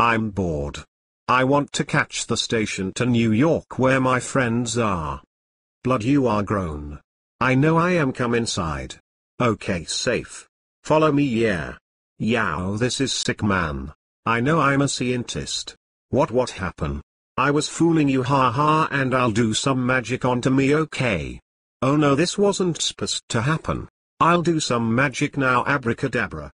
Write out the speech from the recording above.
I'm bored. I want to catch the station to New York where my friends are. Blood you are grown. I know I am come inside. Okay safe. Follow me yeah. Yow this is sick man. I know I'm a scientist. What what happen? I was fooling you ha ha and I'll do some magic onto me okay. Oh no this wasn't supposed to happen. I'll do some magic now abracadabra.